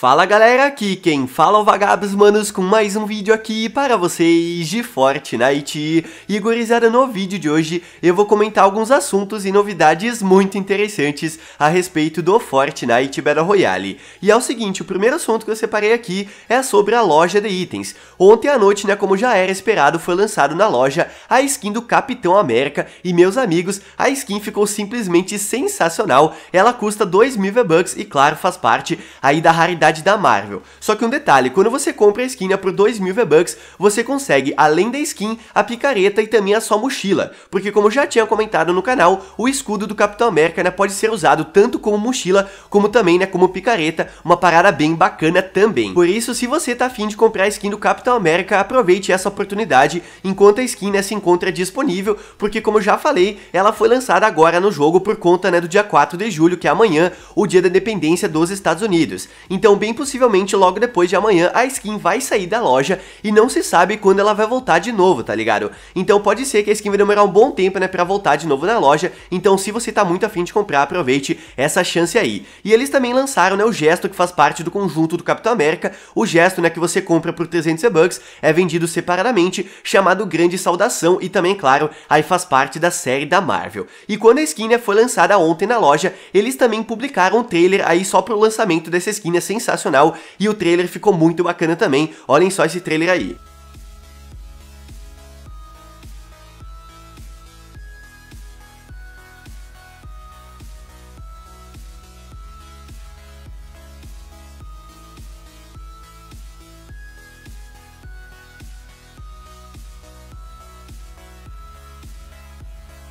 Fala galera, aqui quem fala é o Vagabos Manos com mais um vídeo aqui para vocês de Fortnite. E gurizada, no vídeo de hoje eu vou comentar alguns assuntos e novidades muito interessantes a respeito do Fortnite Battle Royale. E é o seguinte, o primeiro assunto que eu separei aqui é sobre a loja de itens. Ontem à noite, né, como já era esperado, foi lançado na loja a skin do Capitão América e meus amigos, a skin ficou simplesmente sensacional. Ela custa 2 mil V-Bucks e claro, faz parte aí da raridade da Marvel. Só que um detalhe, quando você compra a skin é por 2000 V-Bucks, você consegue, além da skin, a picareta e também a sua mochila, porque como já tinha comentado no canal, o escudo do Capitão América né, pode ser usado tanto como mochila, como também né, como picareta, uma parada bem bacana também. Por isso, se você tá afim de comprar a skin do Capitão América, aproveite essa oportunidade enquanto a skin né, se encontra disponível, porque como já falei, ela foi lançada agora no jogo por conta né, do dia 4 de julho, que é amanhã, o dia da independência dos Estados Unidos. Então bem possivelmente logo depois de amanhã a skin vai sair da loja e não se sabe quando ela vai voltar de novo, tá ligado? Então pode ser que a skin vai demorar um bom tempo, né, pra voltar de novo na loja, então se você tá muito afim de comprar, aproveite essa chance aí. E eles também lançaram, né, o gesto que faz parte do conjunto do Capitão América, o gesto, né, que você compra por 300 bucks é vendido separadamente, chamado Grande Saudação e também, claro, aí faz parte da série da Marvel. E quando a skin, né, foi lançada ontem na loja, eles também publicaram um trailer aí só pro lançamento dessa skin, né, sem sensacional e o trailer ficou muito bacana também. Olhem só esse trailer aí.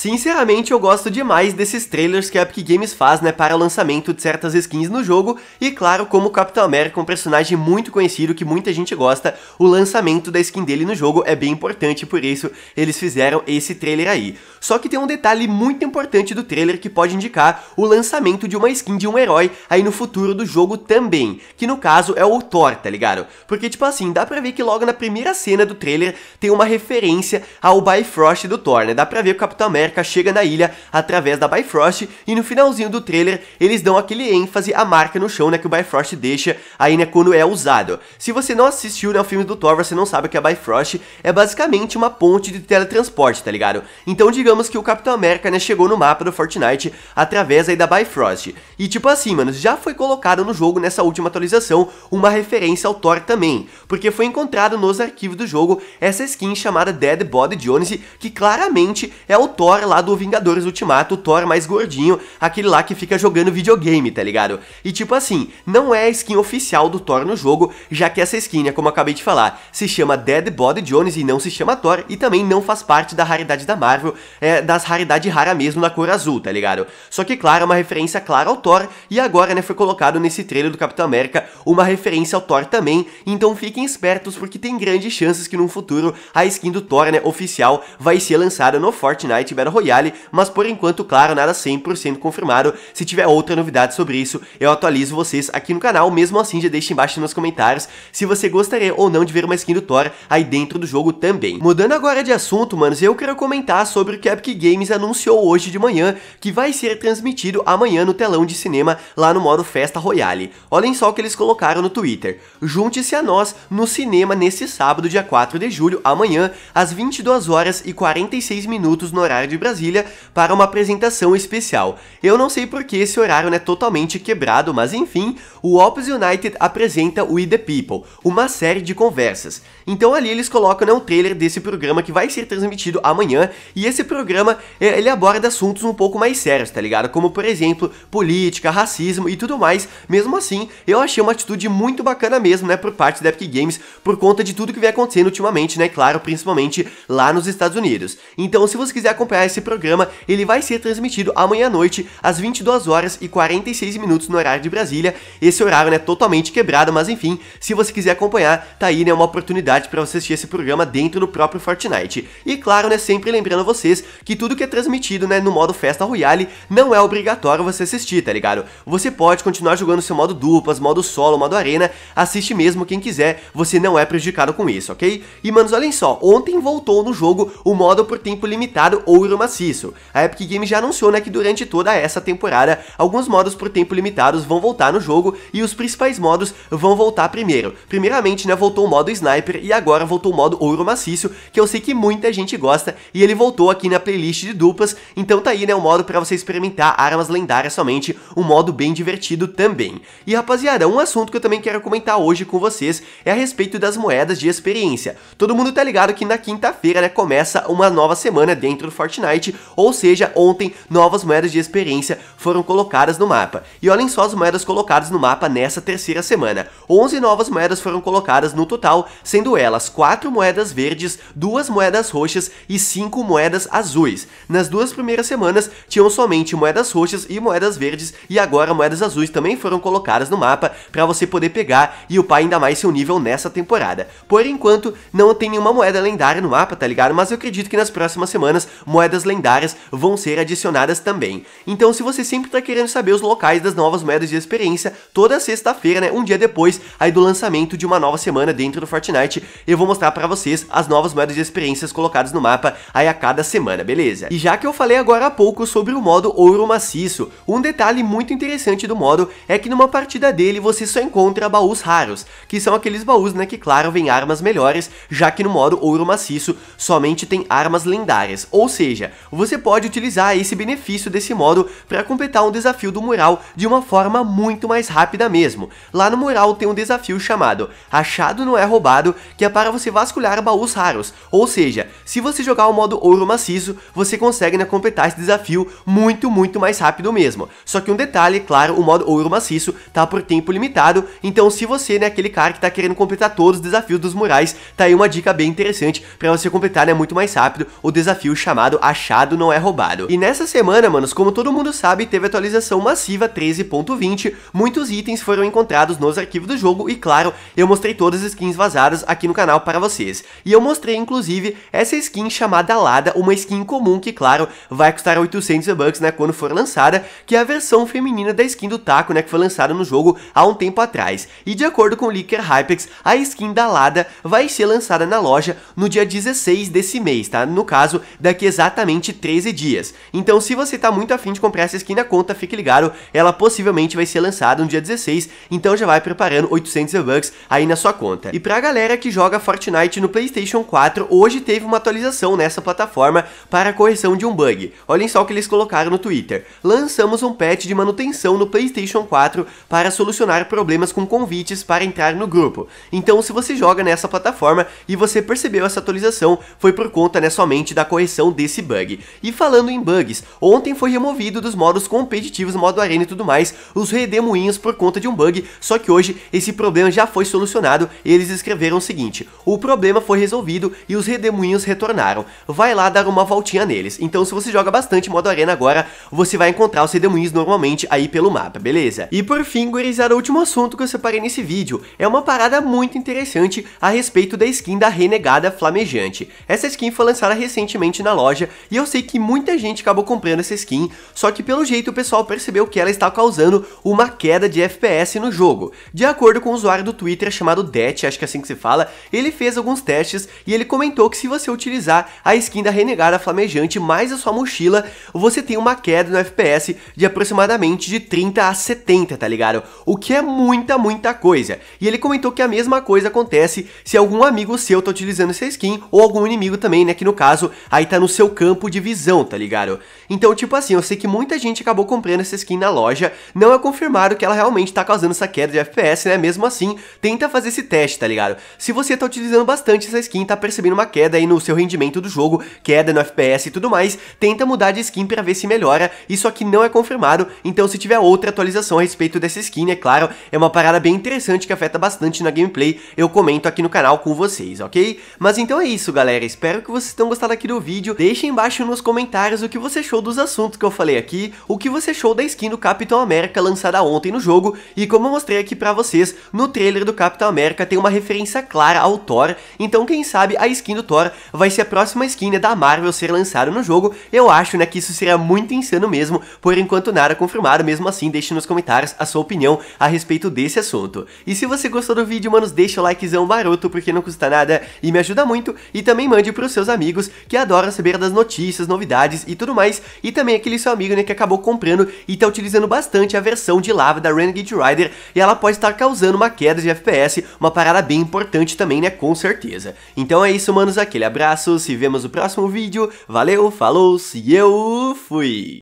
Sinceramente, eu gosto demais desses trailers que a Epic Games faz, né, para o lançamento de certas skins no jogo, e claro, como o Capitão América é um personagem muito conhecido que muita gente gosta, o lançamento da skin dele no jogo é bem importante, por isso eles fizeram esse trailer aí. Só que tem um detalhe muito importante do trailer que pode indicar o lançamento de uma skin de um herói aí no futuro do jogo também, que no caso é o Thor, tá ligado? Porque, tipo assim, dá pra ver que logo na primeira cena do trailer tem uma referência ao Bifrost do Thor, né, dá pra ver que o Capitão América chega na ilha através da Bifrost e no finalzinho do trailer eles dão aquele ênfase à marca no chão né, que o Bifrost deixa aí né, quando é usado. Se você não assistiu né, o filme do Thor, você não sabe que a é Bifrost é basicamente uma ponte de teletransporte, tá ligado? Então digamos que o Capitão América né, chegou no mapa do Fortnite através aí da Bifrost. E tipo assim, mano, já foi colocado no jogo nessa última atualização uma referência ao Thor também, porque foi encontrado nos arquivos do jogo essa skin chamada Dead Body Jones, que claramente é o Thor Thor lá do Vingadores Ultimato, o Thor mais gordinho, aquele lá que fica jogando videogame, tá ligado? E tipo assim, não é a skin oficial do Thor no jogo, já que essa skin, né, como eu acabei de falar, se chama Dead Body Jones e não se chama Thor, e também não faz parte da raridade da Marvel, é, das raridades rara mesmo na cor azul, tá ligado? Só que, claro, é uma referência clara ao Thor, e agora, né, foi colocado nesse trailer do Capitão América uma referência ao Thor também, então fiquem espertos porque tem grandes chances que no futuro a skin do Thor, né, oficial, vai ser lançada no Fortnite Battle Battle Royale, mas por enquanto, claro, nada 100% confirmado. Se tiver outra novidade sobre isso, eu atualizo vocês aqui no canal, mesmo assim já deixa embaixo nos comentários se você gostaria ou não de ver uma skin do Thor aí dentro do jogo também. Mudando agora de assunto, manos, eu quero comentar sobre o que a Epic Games anunciou hoje de manhã, que vai ser transmitido amanhã no telão de cinema lá no modo Festa Royale. Olhem só o que eles colocaram no Twitter. Junte-se a nós no cinema nesse sábado, dia 4 de julho, amanhã, às 22 horas e 46 minutos no horário de Brasília para uma apresentação especial. Eu não sei porque esse horário é totalmente quebrado, mas enfim, o Ops United apresenta We The People, uma série de conversas. Então ali eles colocam né, um trailer desse programa que vai ser transmitido amanhã, e esse programa é, ele aborda assuntos um pouco mais sérios, tá ligado? Como por exemplo, política, racismo e tudo mais. Mesmo assim, eu achei uma atitude muito bacana mesmo, né, por parte da Epic Games, por conta de tudo que vem acontecendo ultimamente, né, claro, principalmente lá nos Estados Unidos. Então, se você quiser acompanhar esse programa, ele vai ser transmitido amanhã à noite, às 22 horas e 46 minutos no horário de Brasília. Esse horário, né, totalmente quebrado, mas enfim, se você quiser acompanhar, tá aí, né, uma oportunidade para você assistir esse programa dentro do próprio Fortnite. E claro, né, sempre lembrando vocês que tudo que é transmitido, né, no modo Festa Royale, não é obrigatório você assistir, tá ligado? Você pode continuar jogando seu modo duplas, modo solo, modo arena, assiste mesmo quem quiser, você não é prejudicado com isso, ok? E manos, olhem só, ontem voltou no jogo o modo por tempo limitado Ouro maciço. A Epic Games já anunciou né, que durante toda essa temporada, alguns modos por tempo limitados vão voltar no jogo e os principais modos vão voltar primeiro. Primeiramente, né, voltou o modo Sniper e agora voltou o modo Ouro Maciço, que eu sei que muita gente gosta e ele voltou aqui na playlist de duplas, então tá aí né, o modo para você experimentar armas lendárias somente, um modo bem divertido também. E rapaziada, um assunto que eu também quero comentar hoje com vocês é a respeito das moedas de experiência. Todo mundo tá ligado que na quinta-feira né, começa uma nova semana dentro do Fortnite, Knight, ou seja, ontem novas moedas de experiência foram colocadas no mapa. E olhem só as moedas colocadas no mapa nessa terceira semana. 11 novas moedas foram colocadas no total, sendo elas 4 moedas verdes, 2 moedas roxas e 5 moedas azuis. Nas duas primeiras semanas tinham somente moedas roxas e moedas verdes e agora moedas azuis também foram colocadas no mapa para você poder pegar e upar ainda mais seu nível nessa temporada. Por enquanto, não tem nenhuma moeda lendária no mapa, tá ligado? Mas eu acredito que nas próximas semanas moedas moedas lendárias vão ser adicionadas também. Então se você sempre está querendo saber os locais das novas moedas de experiência, toda sexta-feira, né, um dia depois aí do lançamento de uma nova semana dentro do Fortnite, eu vou mostrar para vocês as novas moedas de experiências colocadas no mapa aí a cada semana, beleza? E já que eu falei agora há pouco sobre o modo Ouro Maciço, um detalhe muito interessante do modo é que numa partida dele você só encontra baús raros, que são aqueles baús, né, que claro, vem armas melhores, já que no modo Ouro Maciço somente tem armas lendárias, ou seja, seja, você pode utilizar esse benefício desse modo para completar um desafio do mural de uma forma muito mais rápida mesmo. Lá no mural tem um desafio chamado Achado não é roubado, que é para você vasculhar baús raros, ou seja, se você jogar o modo ouro maciço, você consegue né, completar esse desafio muito, muito mais rápido mesmo. Só que um detalhe, claro, o modo ouro maciço tá por tempo limitado, então se você, né, aquele cara que tá querendo completar todos os desafios dos murais, tá aí uma dica bem interessante para você completar né, muito mais rápido o desafio chamado achado não é roubado. E nessa semana, manos, como todo mundo sabe, teve atualização massiva 13.20, muitos itens foram encontrados nos arquivos do jogo e claro, eu mostrei todas as skins vazadas aqui no canal para vocês. E eu mostrei inclusive essa skin chamada Lada, uma skin comum que claro, vai custar 800 bucks, né, quando for lançada, que é a versão feminina da skin do Taco, né, que foi lançada no jogo há um tempo atrás. E de acordo com o leaker Hypex, a skin da Lada vai ser lançada na loja no dia 16 desse mês, tá? No caso, daqui exatamente exatamente 13 dias. Então se você está muito afim de comprar essa skin na conta, fique ligado, ela possivelmente vai ser lançada no dia 16, então já vai preparando 800 V-Bucks aí na sua conta. E pra galera que joga Fortnite no Playstation 4, hoje teve uma atualização nessa plataforma para a correção de um bug. Olhem só o que eles colocaram no Twitter. Lançamos um patch de manutenção no Playstation 4 para solucionar problemas com convites para entrar no grupo. Então se você joga nessa plataforma e você percebeu essa atualização, foi por conta né, somente da correção desse bug. E falando em bugs, ontem foi removido dos modos competitivos, modo arena e tudo mais, os redemoinhos por conta de um bug, só que hoje esse problema já foi solucionado e eles escreveram o seguinte, o problema foi resolvido e os redemoinhos retornaram, vai lá dar uma voltinha neles. Então se você joga bastante modo arena agora, você vai encontrar os redemoinhos normalmente aí pelo mapa, beleza? E por fim, gurizada, o último assunto que eu separei nesse vídeo é uma parada muito interessante a respeito da skin da Renegada Flamejante. Essa skin foi lançada recentemente na loja e eu sei que muita gente acabou comprando essa skin, só que pelo jeito o pessoal percebeu que ela está causando uma queda de FPS no jogo. De acordo com um usuário do Twitter chamado Det, acho que é assim que se fala, ele fez alguns testes e ele comentou que se você utilizar a skin da Renegada Flamejante mais a sua mochila, você tem uma queda no FPS de aproximadamente de 30 a 70, tá ligado? O que é muita, muita coisa. E ele comentou que a mesma coisa acontece se algum amigo seu tá utilizando essa skin ou algum inimigo também, né, que no caso aí tá no seu campo campo de visão, tá ligado? Então, tipo assim, eu sei que muita gente acabou comprando essa skin na loja, não é confirmado que ela realmente tá causando essa queda de FPS, né? Mesmo assim, tenta fazer esse teste, tá ligado? Se você tá utilizando bastante essa skin, tá percebendo uma queda aí no seu rendimento do jogo, queda no FPS e tudo mais, tenta mudar de skin pra ver se melhora, isso aqui não é confirmado, então se tiver outra atualização a respeito dessa skin, é claro, é uma parada bem interessante que afeta bastante na gameplay, eu comento aqui no canal com vocês, ok? Mas então é isso, galera, espero que vocês tenham gostado aqui do vídeo, deixem embaixo nos comentários o que você achou dos assuntos que eu falei aqui, o que você achou da skin do Capitão América lançada ontem no jogo, e como eu mostrei aqui pra vocês, no trailer do Capitão América tem uma referência clara ao Thor, então quem sabe a skin do Thor vai ser a próxima skin da Marvel ser lançada no jogo, eu acho né, que isso seria muito insano mesmo, por enquanto nada confirmado, mesmo assim deixe nos comentários a sua opinião a respeito desse assunto. E se você gostou do vídeo, manos, deixa o likezão baroto porque não custa nada e me ajuda muito, e também mande pros seus amigos que adoram saber das notícias notícias, novidades e tudo mais, e também aquele seu amigo né, que acabou comprando e tá utilizando bastante a versão de lava da Renegade Rider, e ela pode estar causando uma queda de FPS, uma parada bem importante também, né, com certeza. Então é isso, manos, aquele abraço, se vemos no próximo vídeo, valeu, falou, se eu fui!